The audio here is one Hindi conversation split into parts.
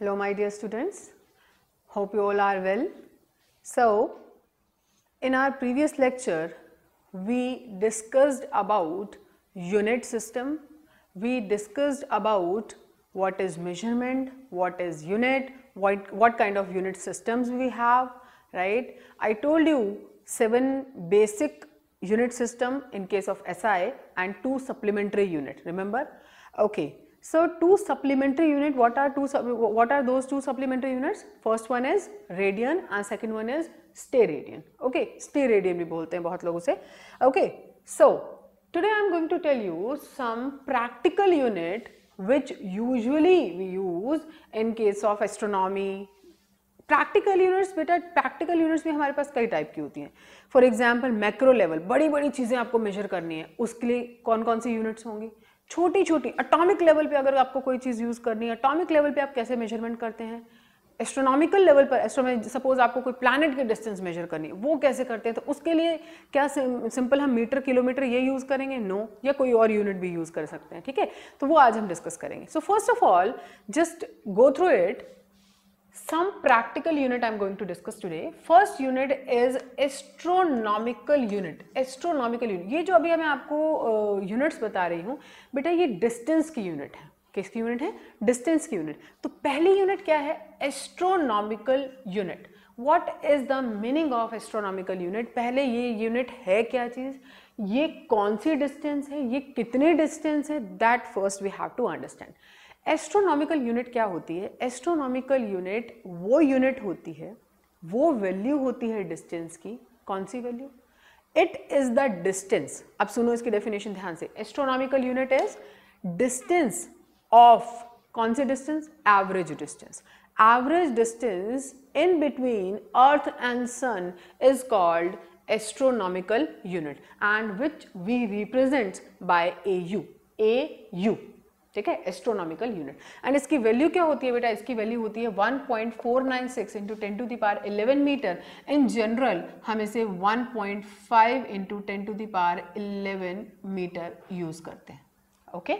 Hello my dear students, hope you all are well. So, in our previous lecture, we discussed about unit system, we discussed about what is measurement, what is unit, what, what kind of unit systems we have, right. I told you 7 basic unit system in case of SI and 2 supplementary unit, remember? Okay. So two supplementary unit, what are two, what are those two supplementary units? First one is radian and second one is stay radian. Okay, stay radian भी बोलते हैं बहुत लोग उसे. Okay, so today I am going to tell you some practical unit which usually we use in case of astronomy. Practical units बेटा प्रैक्टिकल यूनिट्स भी हमारे पास कई टाइप की होती हैं फॉर एग्जाम्पल मैक्रो लेवल बड़ी बड़ी चीज़ें आपको मेजर करनी है उसके लिए कौन कौन सी यूनिट्स होंगी छोटी छोटी अटोमिक लेवल पे अगर आपको कोई चीज़ यूज़ करनी है अटोमिक लेवल पे आप कैसे मेजरमेंट करते हैं एस्ट्रोनॉमिकल लेवल पर एस्ट्रोमे सपोज आपको कोई प्लानट की डिस्टेंस मेजर करनी है वो कैसे करते हैं तो उसके लिए क्या सिंपल हम मीटर किलोमीटर ये यूज़ करेंगे नो no, या कोई और यूनिट भी यूज़ कर सकते हैं ठीक है तो वो आज हम डिस्कस करेंगे so first of all just go through it some practical unit I'm going to discuss today. First unit is astronomical unit. Astronomical unit. ये जो अभी मैं आपको यूनिट्स uh, बता रही हूँ बेटा ये डिस्टेंस की यूनिट है किसकी यूनिट है डिस्टेंस की यूनिट तो पहली यूनिट क्या है astronomical unit what is the meaning of astronomical unit पहले ये यूनिट है क्या चीज़ ये कौन सी डिस्टेंस है ये कितनी डिस्टेंस है that first we have to understand astronomical unit क्या होती है एस्ट्रोनॉमिकल यूनिट वो यूनिट होती है वो वैल्यू होती है डिस्टेंस की कौन सी value it is the distance अब सुनो इसकी डेफिनेशन ध्यान से astronomical unit is distance of कौन सी distance average distance average distance in between earth and sun is called astronomical unit and which we represent by A U A U ठीक है एस्ट्रोनॉमिकल यूनिट एंड इसकी वैल्यू क्या होती है बेटा इसकी वैल्यू होती है 1.496 point four nine six into ten to the power eleven meter in general हम इसे 1.5 point five into ten to power eleven meter use करते हैं okay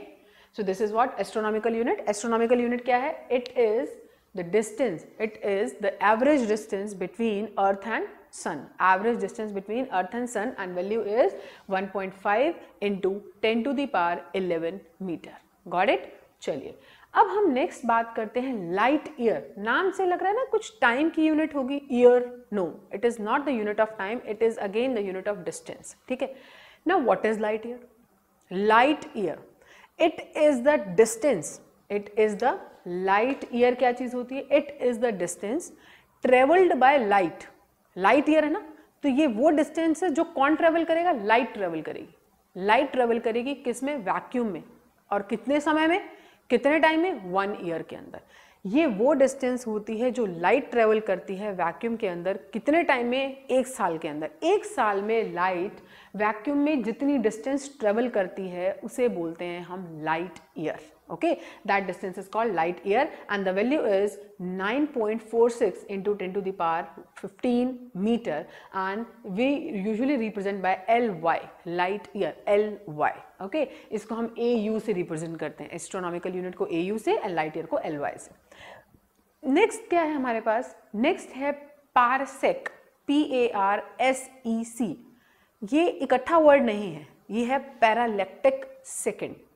so this is what astronomical unit astronomical unit क्या है it is the distance it is the average distance between earth and distance between earth and sun and value is one point 1.5 into ten to the power eleven meter got it चलिए अब हम नेक्स्ट बात करते हैं लाइट ईयर नाम से लग रहा है ना कुछ टाइम की यूनिट होगी year no it is not the unit of time it is again the unit of distance ठीक है ना what is light year light year it is the distance it is the light year क्या चीज़ होती है it is the distance travelled by light light year है ना तो ये वो डिस्टेंस है जो कौन ट्रेवल करेगा लाइट ट्रेवल करेगी लाइट ट्रेवल करेगी किस में वैक्यूम में और कितने समय में कितने टाइम में वन ईयर के अंदर ये वो डिस्टेंस होती है जो लाइट ट्रेवल करती है वैक्यूम के अंदर कितने टाइम में एक साल के अंदर एक साल में लाइट वैक्यूम में जितनी डिस्टेंस ट्रेवल करती है उसे बोलते हैं हम light year okay that distance is called light year and the value is 9.46 into 10 to the power 15 meter and we usually represent by ly light year ly okay? isko hum au se represent karte hain astronomical unit ko au se and light year ko ly se next kya hai hamare paas next hai parsec p a r s e c ye ikattha word nahi hai ye hai parallactic second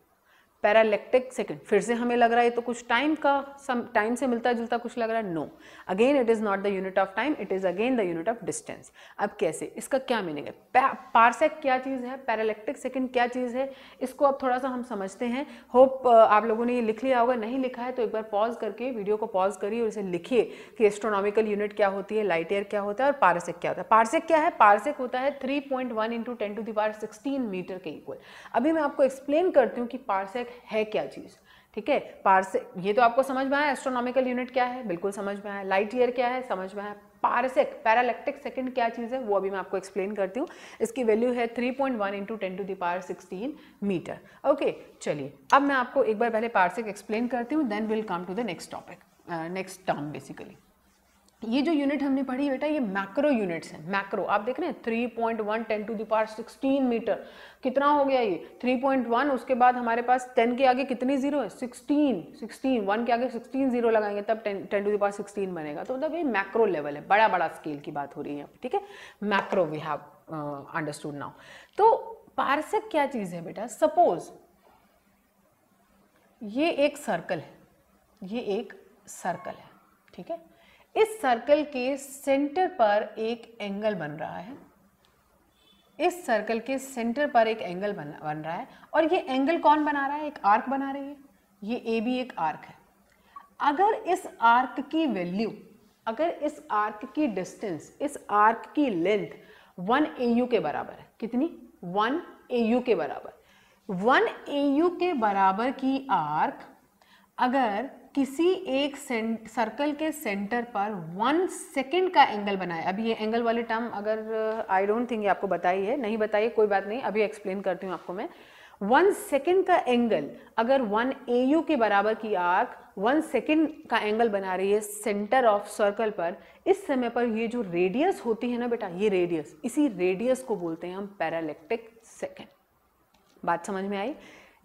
parallactic second फिर से हमें लग रहा है तो कुछ टाइम का सम टाइम से मिलता जुलता कुछ लग रहा है no again it is not the unit of time it is again the unit of distance अब कैसे इसका क्या मीनिंग है पारसेक क्या चीज़ है पैरालेक्टिक सेकेंड क्या चीज़ है इसको अब थोड़ा सा हम समझते हैं होप आप लोगों ने ये लिख लिया होगा नहीं लिखा है तो एक बार पॉज करके वीडियो को पॉज करिए और इसे लिखिए कि एस्ट्रोनॉमिकल यूनिट क्या होती है लाइट ईयर क्या होता है और पारसेक क्या होता है पारसेक क्या है पारसेक होता है three point one into ten to the power sixteen metre के इक्वल अभी मैं आपको एक्सप्लेन करती हूँ कि पारसेक है क्या चीज़ ठीक है पारसे ये तो आपको समझ में आया एस्ट्रोनॉमिकल यूनिट क्या है बिल्कुल समझ में आया लाइट ईयर क्या है समझ में आया पारसेक पैरालेक्टिक सेकंड क्या चीज़ है वो अभी मैं आपको एक्सप्लेन करती हूँ इसकी वैल्यू है 3.1 point one into ten to the power sixteen metre okay चलिए अब मैं आपको एक बार पहले पारसेक एक्सप्लेन करती हूँ then will come to the next topic next term basically ये जो यूनिट हमने पढ़ी बेटा ये मैक्रो यूनिट्स हैं मैक्रो आप देख रहे हैं three point one ten to the power sixteen metre कितना हो गया ये थ्री पॉइंट वन उसके बाद हमारे पास टेन के आगे कितने जीरो है सिक्सटीन सिक्सटीन वन के आगे सिक्सटीन जीरो लगाएंगे तब ten ten to the power sixteen बनेगा तो मतलब ये मैक्रो लेवल है बड़ा बड़ा स्केल की बात हो रही है ठीक है macro we have understood now तो पार्सक क्या चीज़ है बेटा सपोज ये एक सर्कल है ये एक सर्कल है ठीक है इस सर्कल के सेंटर पर एक एंगल बन रहा है इस सर्कल के सेंटर पर एक एंगल बन बन रहा है और ये एंगल कौन बना रहा है एक आर्क बना रही है ये ए भी एक आर्क है अगर इस आर्क की वैल्यू अगर इस आर्क की डिस्टेंस इस आर्क की लेंथ वन ए यू के बराबर है कितनी वन ए यू के बराबर वन ए यू के बराबर की आर्क अगर किसी एक सर्कल के सेंटर पर वन सेकेंड का एंगल बनाए अभी ये एंगल वाले टर्म अगर आई डोंट थिंक ये आपको बताई है नहीं बताइए कोई बात नहीं अभी एक्सप्लेन करती हूँ आपको मैं वन सेकेंड का एंगल अगर वन ए यू के बराबर की आर्क वन सेकेंड का एंगल बना रही है सेंटर ऑफ सर्कल पर इस समय पर ये जो रेडियस होती है ना बेटा ये रेडियस इसी रेडियस को बोलते हैं हम पैरालेक्टिक सेकेंड बात समझ में आई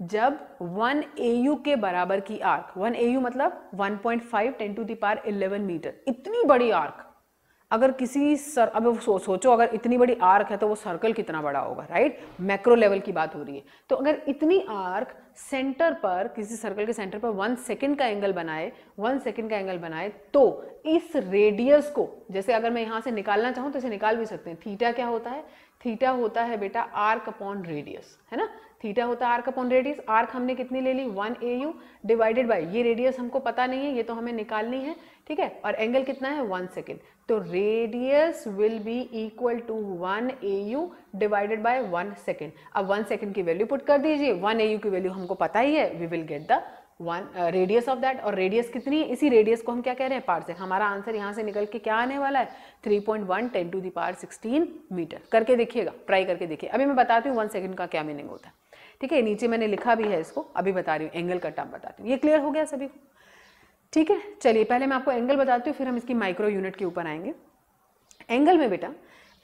जब 1 AU के बराबर की आर्क 1 AU मतलब 1.5 point five ten to the power eleven metre इतनी बड़ी आर्क अगर किसी सर अब सो, सोचो अगर इतनी बड़ी आर्क है तो वो सर्कल कितना बड़ा होगा राइट मैक्रो लेवल की बात हो रही है तो अगर इतनी आर्क सेंटर पर किसी सर्कल के सेंटर पर वन सेकेंड का एंगल बनाए वन सेकेंड का एंगल बनाए तो इस रेडियस को जैसे अगर मैं यहाँ से निकालना चाहूँ तो इसे निकाल भी सकते हैं थीटा क्या होता है थीटा होता है बेटा आर्क अपॉन रेडियस है ना थीटा होता है आर्क अपॉन रेडियस आर्क हमने कितनी ले ली one A U divided by ये रेडियस हमको पता नहीं है ये तो हमें निकालनी है ठीक है और एंगल कितना है वन सेकेंड तो radius will be equal to one A U divided by one second अब वन सेकेंड की वैल्यू पुट कर दीजिए वन ए यू की वैल्यू हमको पता ही है we will get the one radius of that और रेडियस कितनी है इसी रेडियस को हम क्या कह रहे हैं से हमारा आंसर यहाँ से निकल के क्या आने वाला है three point one ten to power sixteen metre करके देखिएगा ट्राई करके देखिए अभी मैं बताती हूँ वन सेकेंड का क्या मीनिंग होता है ठीक है नीचे मैंने लिखा भी है इसको अभी बता रही हूँ एंगल का टर्म बताती हूँ ये क्लियर हो गया सभी को ठीक है चलिए पहले मैं आपको एंगल बताती हूँ फिर हम इसकी माइक्रो यूनिट के ऊपर आएंगे एंगल में बेटा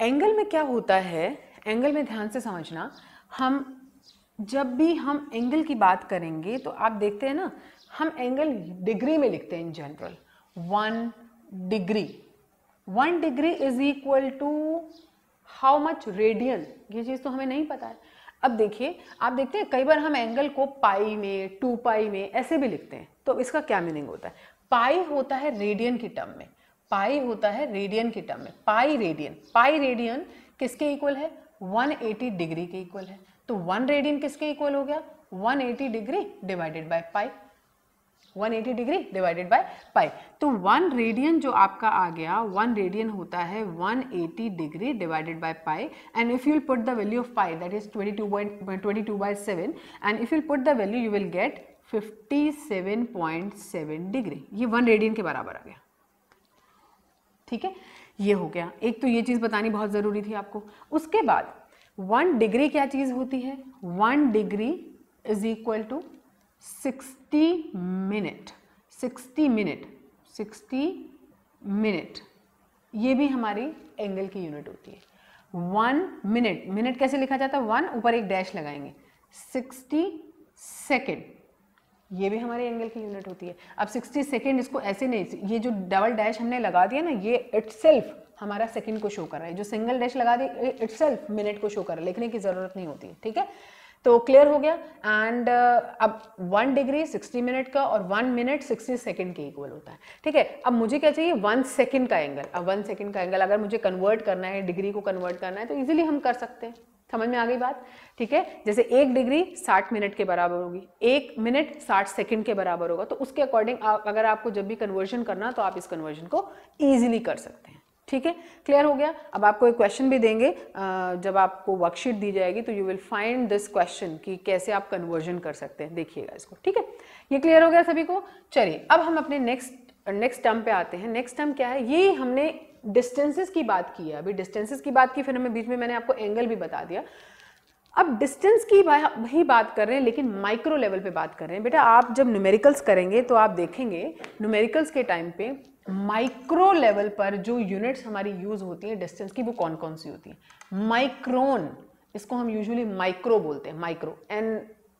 एंगल में क्या होता है एंगल में ध्यान से समझना हम जब भी हम एंगल की बात करेंगे तो आप देखते हैं ना हम एंगल डिग्री में लिखते हैं in general one degree one degree is equal to how much radian ये चीज़ तो हमें नहीं पता है अब देखिए आप देखते हैं कई बार हम एंगल को पाई में टू पाई में ऐसे भी लिखते हैं तो इसका क्या मीनिंग होता है पाई होता है रेडियन की टर्म में पाई होता है रेडियन की टर्म में पाई रेडियन पाई रेडियन किसके इक्वल है 180 डिग्री के इक्वल है तो वन रेडियन किसके इक्वल हो गया 180 degree divided by pi 180 degree divided by pi तो वन रेडियन जो आपका आ गया वन रेडियन होता है 180 degree divided by pi and if you put the value of pi that is 22 twenty two by seven and if you put the value you will get 57.7 degree ये वन रेडियन के बराबर आ गया ठीक है ये हो गया एक तो ये चीज़ बतानी बहुत ज़रूरी थी आपको उसके बाद वन डिग्री क्या चीज़ होती है one degree is equal to 60 minute 60 minute 60 minute ये भी हमारी एंगल की यूनिट होती है वन मिनट मिनट कैसे लिखा जाता है वन ऊपर एक डैश लगाएंगे सिक्सटी सेकेंड ये भी हमारे एंगल की यूनिट होती है अब सिक्सटी सेकेंड इसको ऐसे नहीं ये जो डबल डैश हमने लगा दिया ना ये इट्सल्फ हमारा सेकेंड को शो कर रहा है जो सिंगल डैश लगा दी इट मिनट को शो कर रहा है लिखने की ज़रूरत नहीं होती ठीक है तो क्लियर हो गया एंड uh, अब वन डिग्री सिक्सटी मिनट का और वन मिनट सिक्सटी सेकेंड के इक्वल होता है ठीक है अब मुझे क्या चाहिए वन सेकेंड का एंगल अब वन सेकेंड का एंगल अगर मुझे कन्वर्ट करना है डिग्री को कन्वर्ट करना है तो ईजिली हम कर सकते हैं समझ में आ गई बात ठीक है जैसे एक डिग्री साठ मिनट के बराबर होगी एक मिनट साठ सेकंड के बराबर होगा तो उसके अकॉर्डिंग अगर आपको जब भी कन्वर्जन करना तो आप इस कन्वर्जन को ईजिली कर सकते हैं ठीक है क्लियर हो गया अब आपको एक क्वेश्चन भी देंगे जब आपको वर्कशीट दी जाएगी तो you will find this question कि कैसे आप कन्वर्जन कर सकते हैं देखिएगा इसको ठीक है ये क्लियर हो गया सभी को चलिए अब हम अपने नेक्स्ट नेक्स्ट टर्म पे आते हैं नेक्स्ट टर्म क्या है ये हमने डिस्टेंसेज की बात की है अभी डिस्टेंसेज की बात की फिर हमें बीच में मैंने आपको एंगल भी बता दिया अब डिस्टेंस की ही बात कर रहे हैं लेकिन माइक्रो लेवल पे बात कर रहे हैं बेटा आप जब न्यूमेरिकल्स करेंगे तो आप देखेंगे न्यूमेरिकल्स के टाइम पे माइक्रो लेवल पर जो यूनिट्स हमारी यूज होती हैं डिस्टेंस की वो कौन कौन सी होती हैं माइक्रोन इसको हम यूजुअली माइक्रो बोलते हैं माइक्रो एन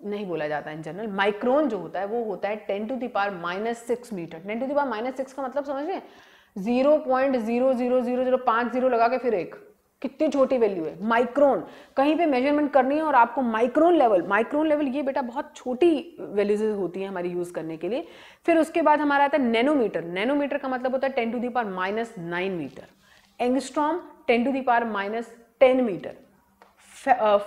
नहीं बोला जाता इन जनरल माइक्रोन जो होता है वो होता है ten to the power minus six metre ten to the power minus six का मतलब समझिए zero point zero zero zero zero पाँच जीरो लगा के फिर एक कितनी छोटी वैल्यू है माइक्रोन कहीं पे मेजरमेंट करनी है और आपको माइक्रोन लेवल माइक्रोन लेवल ये बेटा बहुत छोटी वैल्यूज होती है हमारी यूज़ करने के लिए फिर उसके बाद हमारा आता है नैनोमीटर नैनोमीटर का मतलब होता है ten to the power minus nine metre angstrom ten to the power minus ten metre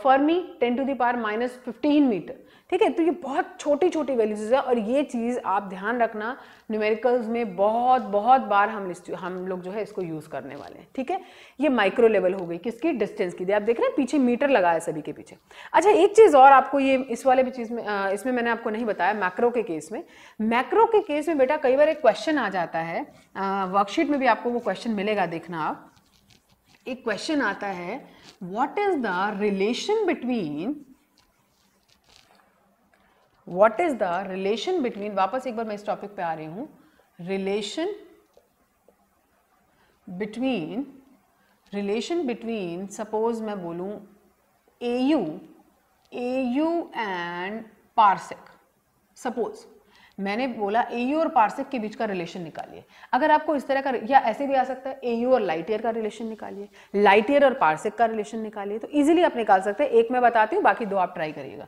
fermi ten to the power minus fifteen metre ठीक है तो ये बहुत छोटी छोटी वैल्यूज है और ये चीज़ आप ध्यान रखना न्यूमेरिकल्स में बहुत बहुत बार हम हम लोग जो है इसको यूज़ करने वाले हैं ठीक है ये माइक्रो लेवल हो गई किसकी डिस्टेंस की आप देख रहे हैं पीछे मीटर लगाया सभी के पीछे अच्छा एक चीज़ और आपको ये इस वाले भी चीज़ में इसमें मैंने आपको नहीं बताया मैक्रो के केस में मैक्रो के केस में बेटा कई बार एक क्वेश्चन आ जाता है वर्कशीट में भी आपको वो क्वेश्चन मिलेगा देखना आप एक क्वेश्चन आता है what is the relation between what is the relation between वापस एक बार मैं इस टॉपिक पे आ रही हूं relation between relation between suppose मैं बोलू A U A U and parsec suppose मैंने बोला ए यू और पार्सिक के बीच का रिलेशन निकालिए अगर आपको इस तरह का या ऐसे भी आ सकता है ए यू और लाइट ईयर का रिलेशन निकालिए लाइट ईयर और पार्सिक का रिलेशन निकालिए तो इजीली आप निकाल सकते हैं एक मैं बताती हूँ बाकी दो आप ट्राई करिएगा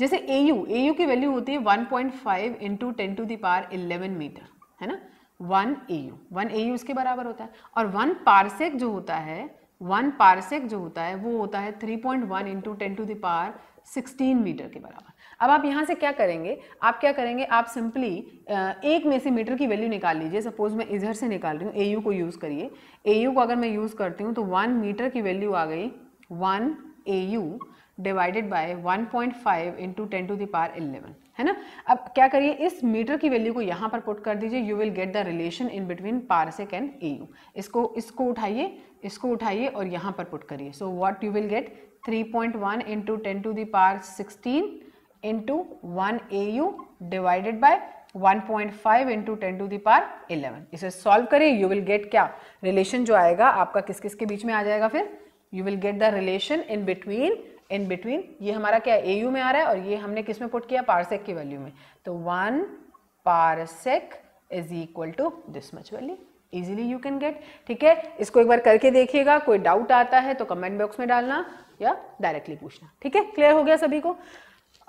जैसे ए यू ए यू की वैल्यू होती है one point five into ten to the power eleven metre है ना one A U one A U इसके बराबर होता है और वन पारसेक जो होता है वन पारसेक जो होता है वो होता है three point one into ten to the power sixteen metre के बराबर अब आप यहाँ से क्या करेंगे आप क्या करेंगे आप सिंपली एक में से मीटर की वैल्यू निकाल लीजिए सपोज मैं इधर से निकाल रही हूँ ए यू को यूज़ करिए ए यू को अगर मैं यूज़ करती हूँ तो वन मीटर की वैल्यू आ गई one A U divided by 1.5 point five into ten to the power eleven है ना अब क्या करिए इस मीटर की वैल्यू को यहाँ पर पुट कर दीजिए you will get the relation in between parsec and A U इसको इसको उठाइए इसको उठाइए और यहाँ पर पुट करिए so what you will get 3.1 point one into ten to the power sixteen into one A U divided by 1.5 point five into ten to the power eleven इसे सॉल्व करिए यू विल गेट क्या रिलेशन जो आएगा आपका किस किस के बीच में आ जाएगा फिर you will get the relation in between in between ये हमारा क्या ए यू में आ रहा है और ये हमने किस में पुट किया पारसेक की वैल्यू में तो one parsec is equal to this much value easily you can get ठीक है इसको एक बार करके देखिएगा कोई डाउट आता है तो कमेंट बॉक्स में डालना या डायरेक्टली पूछना ठीक है क्लियर हो गया सभी को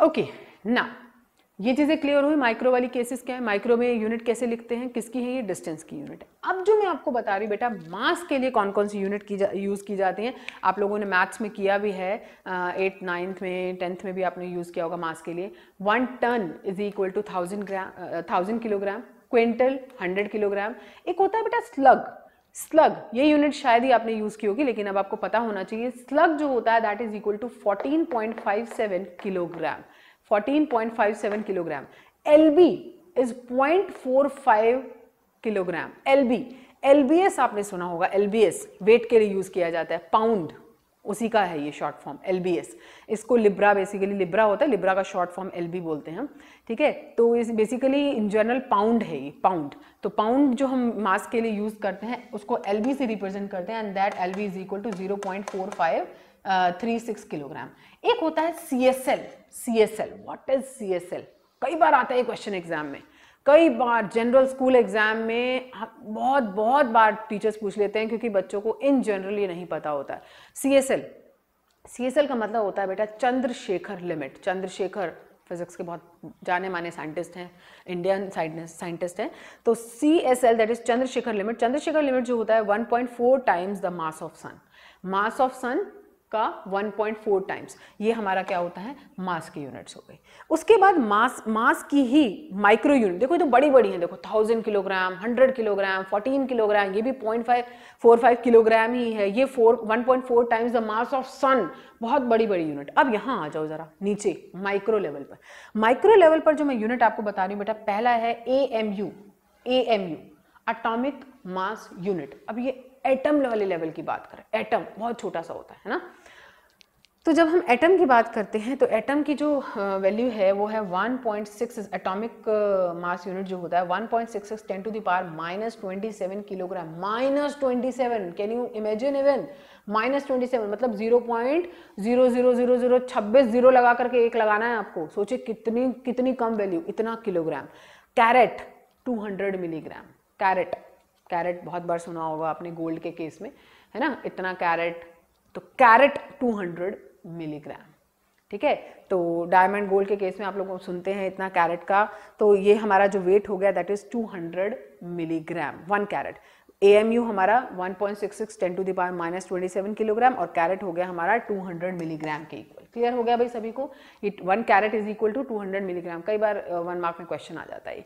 ओके okay, ना ये चीज़ें क्लियर हुई माइक्रो वाली केसेस क्या है माइक्रो में यूनिट कैसे लिखते हैं किसकी है ये डिस्टेंस की यूनिट है अब जो मैं आपको बता रही हूँ बेटा मास के लिए कौन कौन सी यूनिट की जा यूज़ की जाती हैं आप लोगों ने मैथ्स में किया भी है एट नाइन्थ में टेंथ में भी आपने यूज़ किया होगा मास के लिए one ton is equal to thousand gram thousand kilogram quintal hundred kilogram एक होता है बेटा स्लग स्लग ये यूनिट शायद ही आपने यूज़ की होगी लेकिन अब आपको पता होना चाहिए स्लग जो होता है that is equal to seven kilogram 14.57 kilogram L B is point four five kilogram L B L B S आपने सुना होगा एल बी एस वेट के लिए यूज किया जाता है पाउंड उसी का है ये शॉर्ट फॉर्म एल इसको लिब्रा बेसिकली लिब्रा होता है लिब्रा का शॉर्ट फॉर्म एल बोलते हैं ठीक है तो इस बेसिकली इन जनरल पाउंड है ये पाउंड तो पाउंड जो हम मास के लिए यूज़ करते हैं उसको एल से रिप्रेजेंट करते हैं and that L is equal to zero point four five three six kilogram एक होता है C S L C S L what is C S L कई बार आता है क्वेश्चन एग्जाम में कई बार जनरल स्कूल एग्ज़ाम में बहुत बहुत बार टीचर्स पूछ लेते हैं क्योंकि बच्चों को इन जनरल ये नहीं पता होता है C S L C S L का मतलब होता है बेटा चंद्रशेखर लिमिट चंद्रशेखर फिजिक्स के बहुत जाने माने साइंटिस्ट हैं इंडियन साइंटिस्ट हैं तो C S L that is Chandrasekhar limit Chandrasekhar limit जो होता है one point four times the mass of sun mass of sun का 1.4 टाइम्स ये हमारा क्या होता है मास की यूनिट्स हो गई उसके बाद मास मास की ही माइक्रो यूनिट देखो तो बड़ी बड़ी हैं देखो thousand kilogram hundred kilogram fourteen kilogram ये भी point five four five kilogram ही है ये four one point four times the mass of sun बहुत बड़ी बड़ी यूनिट अब यहाँ आ जाओ ज़रा नीचे माइक्रो लेवल पर माइक्रो लेवल पर जो मैं यूनिट आपको बता रही हूँ बेटा पहला है A M U A M U atomic mass unit अब ये एटम वाले लेवल की बात करें एटम बहुत छोटा सा होता है ना तो जब हम एटम की बात करते हैं तो एटम की जो वैल्यू है वो है 1.6 पॉइंट एटॉमिक मास यूनिट जो होता है 1.66 point six ten to the power minus twenty seven kilogram minus twenty seven can you imagine even minus twenty seven मतलब zero point zero zero zero zero छब्बीस जीरो लगा करके एक लगाना है आपको सोचिए कितनी कितनी कम वैल्यू इतना kilogram carat 200 milligram carat carat बहुत बार सुना होगा आपने गोल्ड के केस में है ना इतना कैरेट तो कैरेट 200 मिलीग्राम ठीक है तो डायमंड गोल्ड के केस में आप लोग सुनते हैं इतना कैरेट का तो ये हमारा जो वेट हो गया that is 200 milligram one carat A M U हमारा 1.66 point six six ten to the power minus twenty seven kilogram और कैरेट हो गया हमारा 200 मिलीग्राम के इक्वल क्लियर हो गया भाई सभी को it one carat is equal to 200 milligram कई बार वन uh, मार्क में क्वेश्चन आ जाता है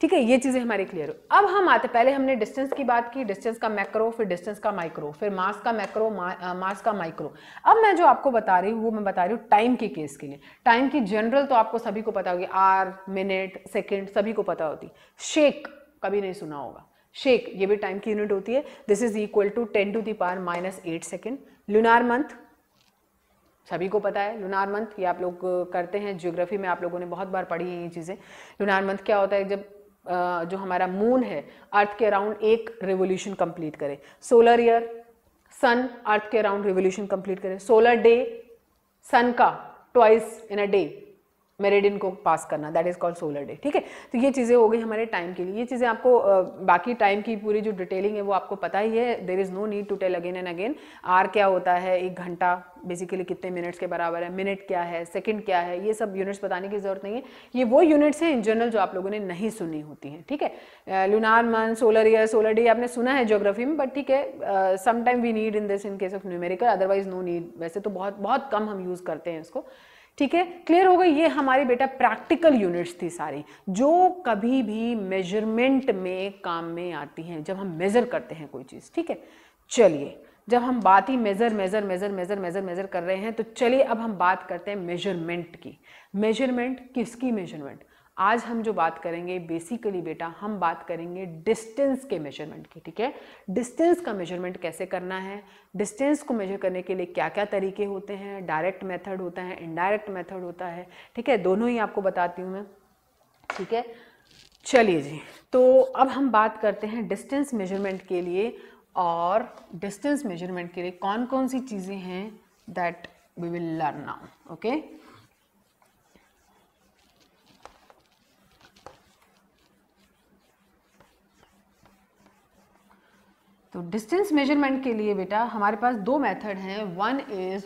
ठीक है ये चीज़ें हमारी क्लियर हो अब हम आते पहले हमने डिस्टेंस की बात की डिस्टेंस का मैक्रो फिर डिस्टेंस का माइक्रो फिर मास का मैक्रो मा, मास का माइक्रो अब मैं जो आपको बता रही हूँ वो मैं बता रही हूँ टाइम के केस के लिए टाइम की जनरल तो आपको सभी को पता होगी आर मिनट सेकेंड सभी को पता होती शेक कभी नहीं सुना होगा शेक ये भी टाइम की यूनिट होती है this is equal to ten to power minus eight second lunar month सभी को पता है लुनार मंथ ये आप लोग करते हैं ज्योग्राफी में आप लोगों ने बहुत बार पढ़ी है ये चीज़ें लुनार मंथ क्या होता है जब जो हमारा मून है अर्थ के अराउंड एक रिवोल्यूशन कंप्लीट करे सोलर ईयर सन अर्थ के अराउंड रिवोल्यूशन कंप्लीट करे सोलर डे सन का twice in a day meridian को पास करना that is called solar day ठीक है तो ये चीज़ें हो गई हमारे टाइम के लिए ये चीज़ें आपको बाकी टाइम की पूरी जो डिटेलिंग है वो आपको पता ही है there is no need to tell again and again आर क्या होता है एक घंटा बेसिकली कितने मिनट्स के बराबर है मिनट क्या है सेकंड क्या है ये सब यूनिट्स बताने की ज़रूरत नहीं है ये वो यूनिट्स हैं इन जनरल जो आप लोगों ने नहीं सुनी होती हैं ठीक है लूनार मन सोलर ईयर सोलर डे आपने सुना है जोग्राफी में बट ठीक है sometime we need in this in case of numerical otherwise no need वैसे तो बहुत बहुत कम हम यूज़ करते हैं इसको ठीक है क्लियर हो गई ये हमारी बेटा प्रैक्टिकल यूनिट्स थी सारी जो कभी भी मेजरमेंट में काम में आती हैं जब हम मेज़र करते हैं कोई चीज़ ठीक है चलिए जब हम बात ही measure measure measure measure measure measure कर रहे हैं तो चलिए अब हम बात करते हैं मेजरमेंट की मेजरमेंट किसकी मेजरमेंट आज हम जो बात करेंगे बेसिकली बेटा हम बात करेंगे डिस्टेंस के मेजरमेंट की ठीक है डिस्टेंस का मेजरमेंट कैसे करना है डिस्टेंस को मेजर करने के लिए क्या क्या तरीके होते हैं डायरेक्ट मेथड होता है इनडायरेक्ट मेथड होता है ठीक है दोनों ही आपको बताती हूँ मैं ठीक है चलिए जी तो अब हम बात करते हैं डिस्टेंस मेजरमेंट के लिए और डिस्टेंस मेजरमेंट के लिए कौन कौन सी चीज़ें हैं that we will learn now okay तो डिस्टेंस मेजरमेंट के लिए बेटा हमारे पास दो मेथड हैं one is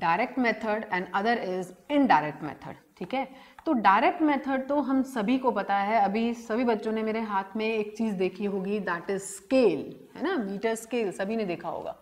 direct method and other is indirect method ठीक है तो डायरेक्ट मेथड तो हम सभी को पता है अभी सभी बच्चों ने मेरे हाथ में एक चीज़ देखी होगी दैट इज़ स्केल है ना मीटर स्केल सभी ने देखा होगा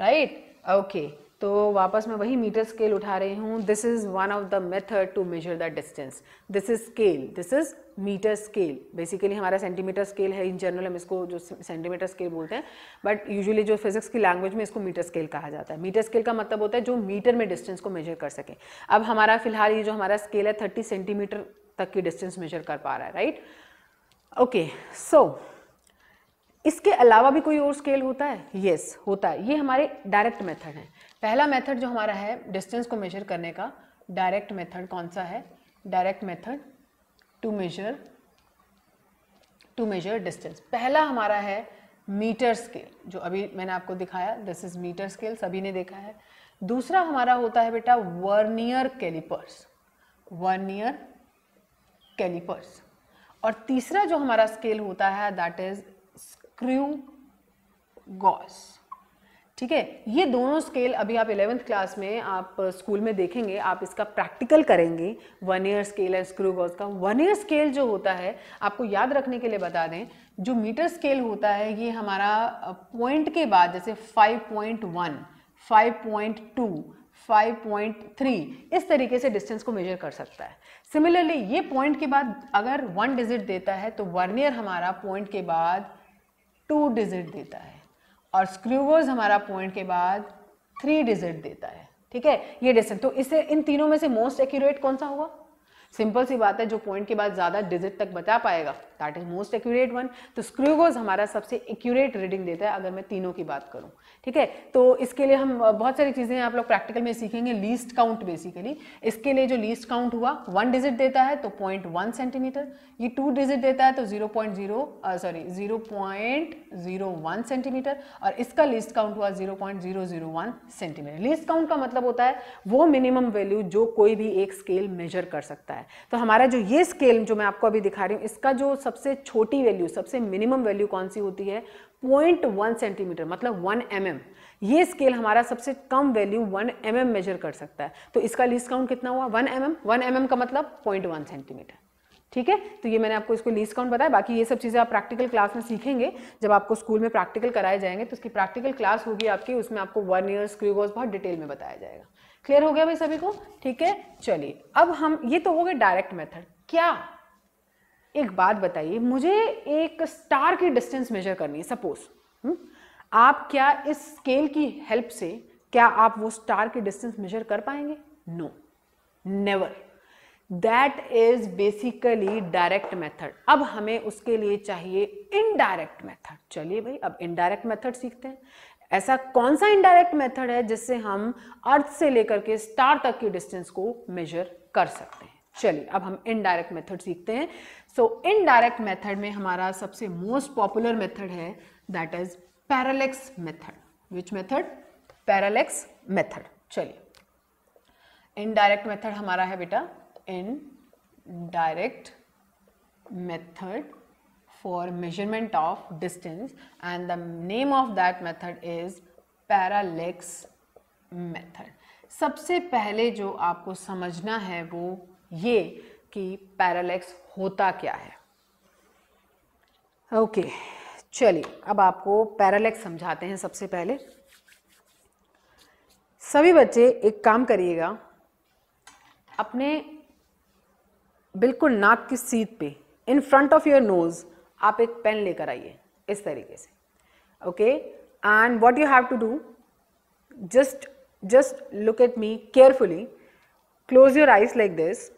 राइट right? Okay okay. तो वापस मैं वही मीटर स्केल उठा रही हूँ this is one of the method to measure the distance this is scale this is metre scale basically हमारा सेंटीमीटर स्केल है इन जनरल हम इसको जो सेंटीमीटर स्केल बोलते हैं बट यूजुअली जो फिजिक्स की लैंग्वेज में इसको मीटर स्केल कहा जाता है मीटर स्केल का मतलब होता है जो मीटर में डिस्टेंस को मेजर कर सके अब हमारा फिलहाल ये जो हमारा स्केल है थर्टी सेंटीमीटर तक की डिस्टेंस मेजर कर पा रहा है राइट ओके सो इसके अलावा भी कोई और स्केल होता है येस yes, होता है ये हमारे डायरेक्ट मेथड हैं पहला मेथड जो हमारा है डिस्टेंस को मेजर करने का डायरेक्ट मेथड कौन सा है direct method to measure to measure distance पहला हमारा है मीटर स्केल जो अभी मैंने आपको दिखाया दिस इज मीटर स्केल सभी ने देखा है दूसरा हमारा होता है बेटा वर्नियर कैलिपर्स वर्नियर कैलिपर्स और तीसरा जो हमारा स्केल होता है दैट इज स्क्रू गॉस ठीक है ये दोनों स्केल अभी आप इलेवेंथ क्लास में आप स्कूल uh, में देखेंगे आप इसका प्रैक्टिकल करेंगे vernier scale and screw gauge का वन ईयर स्केल जो होता है आपको याद रखने के लिए बता दें जो मीटर स्केल होता है ये हमारा पॉइंट uh, के बाद जैसे 5.1, 5.2 5.3 इस तरीके से डिस्टेंस को मेजर कर सकता है सिमिलरली ये पॉइंट के बाद अगर वन डिजिट देता है तो वन ईयर हमारा पॉइंट के बाद टू डिजिट देता है और स्क्रूवर्स हमारा पॉइंट के बाद थ्री डिजिट देता है ठीक है ये डिजिट तो इससे इन तीनों में से मोस्ट एक्यूरेट कौन सा हुआ सिंपल सी बात है जो पॉइंट के बाद ज़्यादा डिजिट तक बचा पाएगा that is most accurate one तो स्क्रूगोज हमारा सबसे एक्यूरेट रीडिंग देता है अगर मैं तीनों की बात करूँ ठीक है तो इसके लिए हम बहुत सारी चीज़ें आप लोग प्रैक्टिकल में सीखेंगे लीस्ट काउंट बेसिकली इसके लिए जो लीस्ट काउंट हुआ वन डिजिट देता है तो पॉइंट वन सेंटीमीटर ये टू डिजिट देता है तो zero point zero sorry zero point zero one centimetre और इसका लीस्ट काउंट हुआ zero point zero zero one centimetre least count का मतलब होता है वो मिनिमम वैल्यू जो कोई भी एक स्केल मेजर कर सकता है तो हमारा जो ये स्केल जो मैं आपको अभी दिखा रही हूँ इसका जो सबसे छोटी वैल्यू सबसे मिनिमम वैल्यू कौन सी होती है पॉइंट वन सेंटीमीटर मतलब वन एम mm. ये स्केल हमारा सबसे कम value one m mm measure कर सकता है तो इसका लीस्ट काउंट कितना हुआ one m m one m m का मतलब पॉइंट वन सेंटीमीटर ठीक है तो ये मैंने आपको इसको लीस्ट काउंट बताया बाकी ये सब चीज़ें आप प्रैक्टिकल क्लास में सीखेंगे जब आपको स्कूल में प्रैक्टिकल कराए जाएंगे तो उसकी प्रैक्टिकल क्लास होगी आपकी उसमें आपको वन ईयर स्क्रूगोज बहुत डिटेल में बताया जाएगा क्लियर हो गया भाई सभी को ठीक है चलिए अब हम ये तो हो गए डायरेक्ट मेथड क्या एक बात बताइए मुझे एक स्टार की डिस्टेंस मेजर करनी है सपोज हम्म? आप क्या इस स्केल की हेल्प से क्या आप वो स्टार की डिस्टेंस मेजर कर पाएंगे no never that is basically direct method अब हमें उसके लिए चाहिए इनडायरेक्ट मेथड चलिए भाई अब इनडायरेक्ट मेथड सीखते हैं ऐसा कौन सा इनडायरेक्ट मेथड है जिससे हम अर्थ से लेकर के स्टार तक की डिस्टेंस को मेजर कर सकते हैं चलिए अब हम इनडायरेक्ट मेथड सीखते हैं सो इनडायरेक्ट मेथड में हमारा सबसे मोस्ट पॉपुलर मेथड है that is parallax method which method parallax method चलिए इनडायरेक्ट मेथड हमारा है बेटा in direct method for measurement of distance and the name of that method is parallax method सबसे पहले जो आपको समझना है वो ये कि पैरालेक्स होता क्या है ओके चलिए अब आपको पैरालेक्स समझाते हैं सबसे पहले सभी बच्चे एक काम करिएगा अपने बिल्कुल नाक की सीट पे in front of your nose आप एक पेन लेकर आइए इस तरीके से okay and what you have to do just just look at me carefully close your eyes like this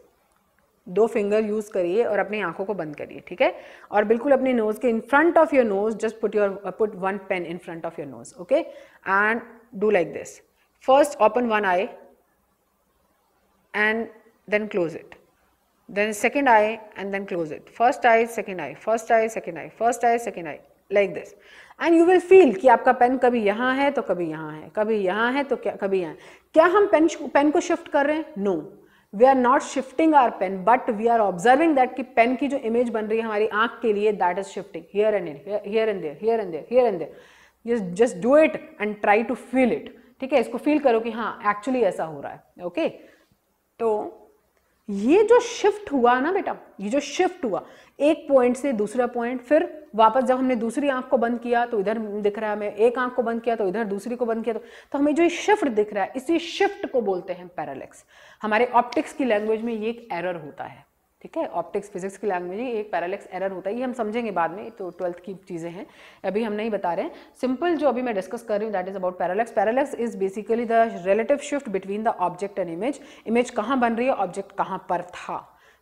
दो फिंगर यूज करिए और अपनी आंखों को बंद करिए ठीक है और बिल्कुल अपने नोज के in front of your nose just put your put one pen in front of your nose okay and do like this first open one eye and then close it then second eye and then close it first eye second eye first eye second eye first eye second eye like this and you will feel कि आपका पेन कभी यहाँ है तो कभी यहाँ है कभी यहाँ है तो क्या कभी यहाँ क्या हम पेन पेन को शिफ्ट कर रहे हैं no no. We are not shifting are pen but we are observing that कि पेन की जो इमेज बन रही है हमारी आंख के लिए that is shifting here and here and there here and there here and there just do it and try to feel it ठीक है इसको फील करो कि हाँ एक्चुअली ऐसा हो रहा है ओके okay? तो ये जो शिफ्ट हुआ ना बेटा ये जो शिफ्ट हुआ एक पॉइंट से दूसरा पॉइंट फिर वापस जब हमने दूसरी आंख को बंद किया तो इधर दिख रहा है हमें एक आंख को बंद किया तो इधर दूसरी को बंद किया तो, तो हमें जो शिफ्ट दिख रहा है इसी शिफ्ट को बोलते हैं पैरालेक्स हमारे ऑप्टिक्स की लैंग्वेज में ये एक एरर होता है ठीक है ऑप्टिक्स फिजिक्स की लैंग्वेज ही एक पैरालेक्स एरर होता है ये हम समझेंगे बाद में तो ट्वेल्थ की चीज़ें हैं अभी हम नहीं बता रहे हैं सिंपल जो अभी मैं डिस्कस कर रही हूँ that is about parallax parallax is basically the relative shift between the object and image image कहाँ बन रही है ऑब्जेक्ट कहाँ पर था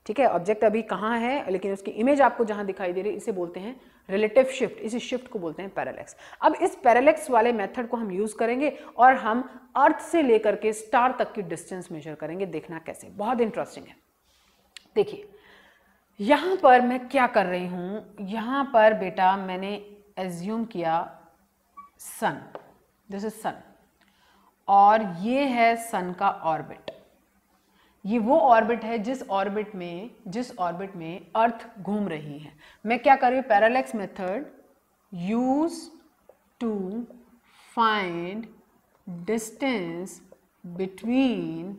ठीक है ऑब्जेक्ट अभी कहाँ है लेकिन उसकी इमेज आपको जहाँ दिखाई दे रही है इसे बोलते हैं रिलेटिव शिफ्ट इसी शिफ्ट को बोलते हैं पैरालेक्स अब इस पैरालेक्स वाले मेथड को हम यूज़ करेंगे और हम अर्थ से लेकर के स्टार तक की डिस्टेंस मेजर करेंगे देखना कैसे बहुत इंटरेस्टिंग है देखिए यहाँ पर मैं क्या कर रही हूँ यहाँ पर बेटा मैंने एज्यूम किया सन दिस इज सन और ये है सन का ऑर्बिट ये वो ऑर्बिट है जिस ऑर्बिट में जिस ऑर्बिट में अर्थ घूम रही है मैं क्या कर रही हूँ parallax method use to find distance between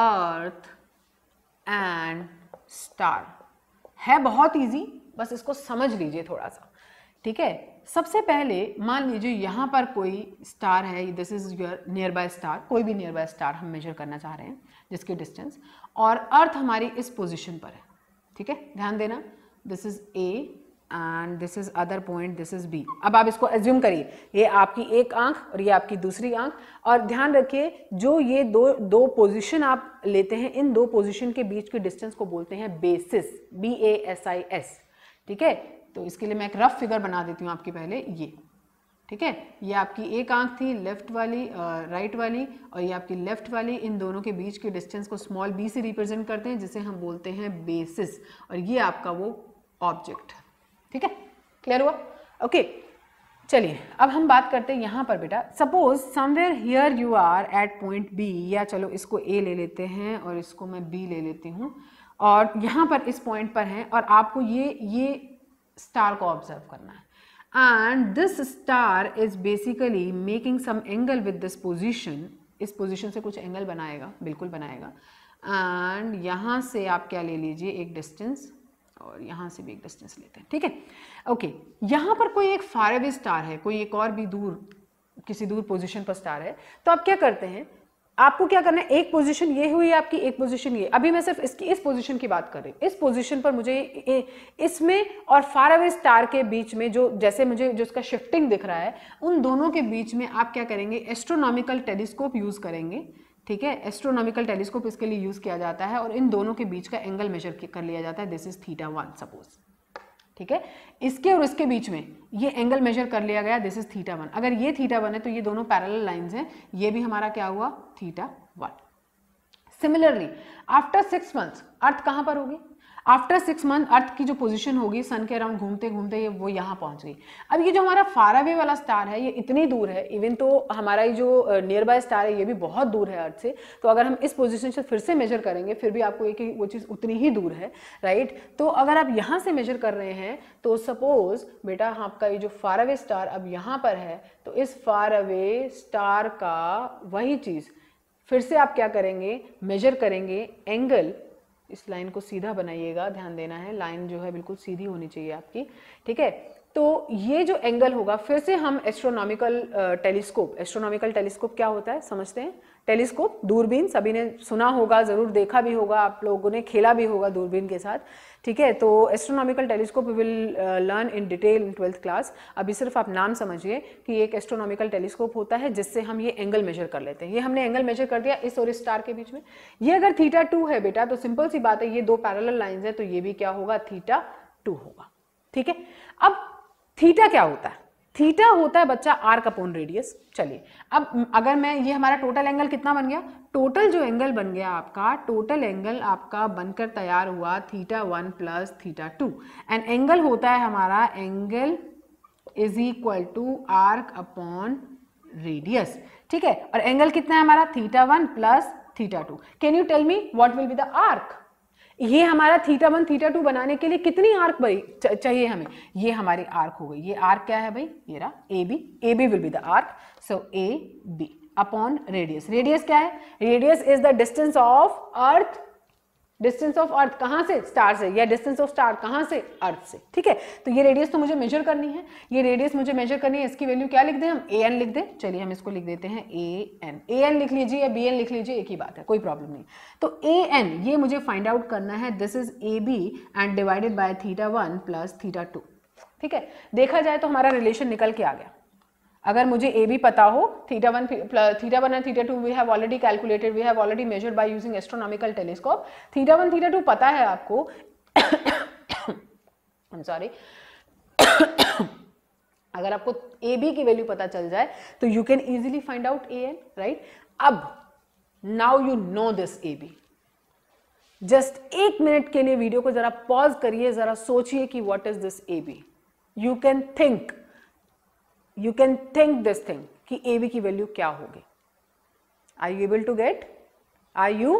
earth and star है बहुत इजी बस इसको समझ लीजिए थोड़ा सा ठीक है सबसे पहले मान लीजिए यहाँ पर कोई स्टार है this is your nearby star कोई भी नियर बाय स्टार हम मेजर करना चाह रहे हैं जिसकी डिस्टेंस और अर्थ हमारी इस पोजिशन पर है ठीक है ध्यान देना this is A and this is other point this is B अब आप इसको एज्यूम करिए ये आपकी एक आंख और ये आपकी दूसरी आंख और ध्यान रखिए जो ये दो दो पोजिशन आप लेते हैं इन दो पोजिशन के बीच के डिस्टेंस को बोलते हैं basis B A S I S ठीक है तो इसके लिए मैं एक रफ फिगर बना देती हूँ आपकी पहले ये ठीक है ये आपकी एक आंख थी लेफ्ट वाली राइट वाली और ये आपकी लेफ्ट वाली इन दोनों के बीच के डिस्टेंस को स्मॉल बी से रिप्रेजेंट करते हैं जिसे हम बोलते हैं बेसिस और ये आपका वो ऑब्जेक्ट है ठीक है क्लियर हुआ ओके चलिए अब हम बात करते हैं यहाँ पर बेटा suppose somewhere here you are at point B या चलो इसको ए ले लेते हैं और इसको मैं बी ले लेती हूँ और यहाँ पर इस पॉइंट पर हैं और आपको ये ये स्टार को ऑब्जर्व करना है and this star is basically making some angle with this position इस पोजिशन से कुछ एंगल बनाएगा बिल्कुल बनाएगा एंड यहाँ से आप क्या ले लीजिए एक डिस्टेंस और यहाँ से भी एक डिस्टेंस लेते हैं ठीक है ओके यहाँ पर कोई एक फार अवे स्टार है कोई एक और भी दूर किसी दूर पोजिशन पर स्टार है तो आप क्या करते हैं आपको क्या करना है एक पोजीशन ये हुई आपकी एक पोजीशन ये अभी मैं सिर्फ इसकी इस पोजीशन की बात कर रही हूँ इस पोजीशन पर मुझे इसमें और फार अवे स्टार के बीच में जो जैसे मुझे जो इसका शिफ्टिंग दिख रहा है उन दोनों के बीच में आप क्या करेंगे एस्ट्रोनॉमिकल टेलीस्कोप यूज़ करेंगे ठीक है एस्ट्रोनॉमिकल टेलीस्कोप इसके लिए यूज़ किया जाता है और इन दोनों के बीच का एंगल मेजर कर लिया जाता है this is theta one suppose ठीक है इसके और इसके बीच में ये एंगल मेजर कर लिया गया दिस इज थीटा वन अगर ये थीटा वन है तो ये दोनों पैरल लाइन्स हैं ये भी हमारा क्या हुआ theta one similarly after six months earth कहाँ पर होगी आफ्टर सिक्स मंथ अर्थ की जो पोजीशन होगी सन के अराउंड घूमते घूमते ये वो यहाँ पहुँच गई अब ये जो हमारा फारावे वाला स्टार है ये इतनी दूर है इवन तो हमारा ये जो नियर बाय स्टार है ये भी बहुत दूर है अर्थ से तो अगर हम इस पोजिशन से फिर से मेजर करेंगे फिर भी आपको एक वो चीज़ उतनी ही दूर है राइट तो अगर आप यहाँ से मेजर कर रहे हैं तो सपोज बेटा आपका ये जो फारावे स्टार अब यहाँ पर है तो इस फारावे स्टार का वही चीज़ फिर से आप क्या करेंगे मेजर करेंगे एंगल इस लाइन को सीधा बनाइएगा ध्यान देना है लाइन जो है बिल्कुल सीधी होनी चाहिए आपकी ठीक है तो ये जो एंगल होगा फिर से हम एस्ट्रोनॉमिकल टेलीस्कोप एस्ट्रोनॉमिकल टेलीस्कोप क्या होता है समझते हैं टेलीस्कोप दूरबीन सभी ने सुना होगा ज़रूर देखा भी होगा आप लोगों ने खेला भी होगा दूरबीन के साथ ठीक है तो astronomical telescope will learn in detail in twelfth class अभी सिर्फ आप नाम समझिए कि एक एस्ट्रोनॉमिकल टेलीस्कोप होता है जिससे हम ये एंगल मेजर कर लेते हैं ये हमने एंगल मेजर कर दिया इस और इस स्टार के बीच में ये अगर थीटा टू है बेटा तो सिंपल सी बात है ये दो पैरल लाइन्स हैं तो ये भी क्या होगा थीटा टू होगा ठीक है अब थीटा क्या होता है थीटा होता है बच्चा आर कपोन रेडियस चलिए अब अगर मैं ये हमारा टोटल एंगल कितना बन गया टोटल जो एंगल बन गया आपका टोटल एंगल आपका बनकर तैयार हुआ theta one plus theta two and angle होता है हमारा angle is equal to arc upon radius ठीक है और एंगल कितना है हमारा theta one plus theta two can you tell me what will be the arc ये हमारा थीटा वन थीटा टू बनाने के लिए कितनी आर्क चाहिए हमें ये हमारी आर्क हो गई ये आर्क क्या है भाई ये रहा A B A B will be the arc so A B upon radius radius क्या है radius is the distance of earth distance of earth कहाँ से स्टार से या डिस्टेंस ऑफ स्टार कहाँ से अर्थ से ठीक है तो ये रेडियस तो मुझे मेजर करनी है ये रेडियस मुझे मेजर करनी है इसकी वैल्यू क्या लिख दें हम ए एन लिख दें चलिए हम इसको लिख देते हैं ए एन ए एन लिख लीजिए या बी एन लिख लीजिए एक ही बात है कोई प्रॉब्लम नहीं तो ए एन ये मुझे फाइंड आउट करना है this is A B and divided by theta one plus theta two ठीक है देखा जाए तो हमारा रिलेशन निकल के आ गया अगर मुझे ए भी पता हो theta one theta one and theta two we have already calculated we have already measured by using astronomical telescope theta one theta two पता है आपको सॉरी अगर आपको ए बी की वैल्यू पता चल जाए तो you can easily find out A N right अब now you know this A B just एक मिनट के लिए वीडियो को जरा पॉज करिए जरा सोचिए कि what is this A B you can think you can think this thing कि ए बी की वैल्यू क्या होगी I you able to get I you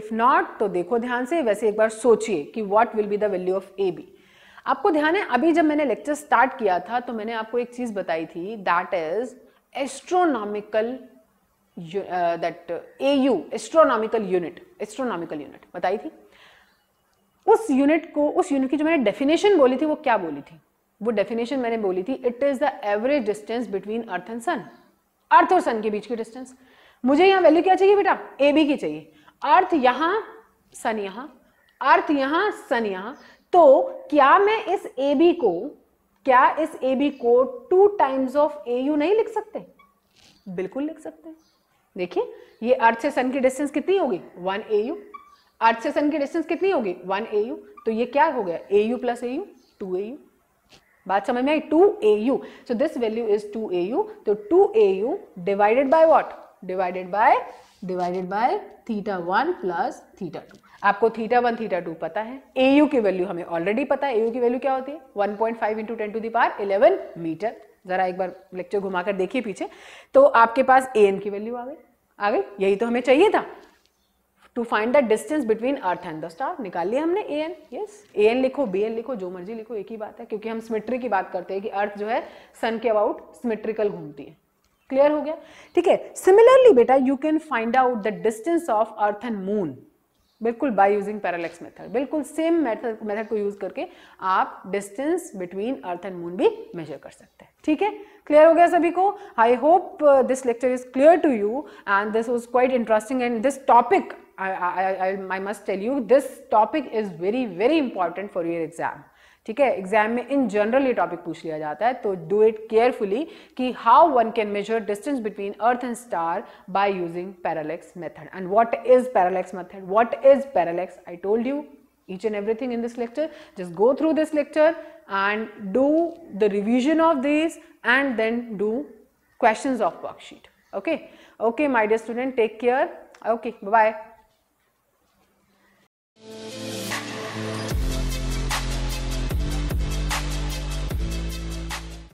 if not तो देखो ध्यान से वैसे एक बार सोचिए कि what will be the value of A B आपको ध्यान है अभी जब मैंने लेक्चर स्टार्ट किया था तो मैंने आपको एक चीज बताई थी that is astronomical that A U astronomical unit astronomical unit बताई थी उस यूनिट को उस यूनिट की जो मैंने डेफिनेशन बोली थी वो क्या बोली थी वो डेफिनेशन मैंने बोली थी it is the average distance between earth and sun earth और सन के बीच की डिस्टेंस मुझे यहाँ वैल्यू क्या चाहिए बेटा ए बी की चाहिए अर्थ यहां सन यहां अर्थ यहां सन यहां तो क्या मैं इस ए बी को क्या इस ए बी को two times of A U नहीं लिख सकते बिल्कुल लिख सकते हैं देखिए ये अर्थ से सन की डिस्टेंस कितनी होगी वन ए यू अर्थ से सन की डिस्टेंस कितनी होगी वन ए यू तो ये क्या हो गया A U plus A U two A U बात समझ में आई two A U so this value is two A U तो two A U divided by what divided by divided by theta one plus theta two आपको थीटा वन थीटा टू पता है ए यू की वैल्यू हमें ऑलरेडी पता है ए यू की वैल्यू क्या होती है one point five into ten to the power eleven metre जरा एक बार लेक्चर घुमा कर देखिए पीछे तो आपके पास ए एन की वैल्यू आ गई आ गई यही तो हमें चाहिए था to find the distance between earth and the star निकाल लिया हमने A N yes A N लिखो बी एन लिखो जो मर्जी लिखो एक ही बात है क्योंकि हम सिमेट्री की बात करते हैं कि अर्थ जो है सन के अबाउट सिमेट्रिकल घूमती है क्लियर हो गया ठीक है सिमिलरली बेटा you can find out the distance of earth and moon बिल्कुल बाय यूजिंग पैरालेक्स मेथड बिल्कुल सेम मेथड मेथड को यूज करके आप distance between earth and moon भी मेजर कर सकते हैं ठीक है क्लियर हो गया सभी को I hope this lecture is clear to you and this was quite interesting and this topic I, I, I, I must tell you this topic is very very important for your exam ठीक है एग्जाम में इन जनरल ये टॉपिक पूछ लिया जाता है तो डू इट केयरफुली कि how one can measure distance between earth and star by using parallax method and what is parallax method what is parallax I told you each and everything in this lecture just go through this lecture and do the revision of these and then do questions of worksheet okay okay my dear student take care okay bye bye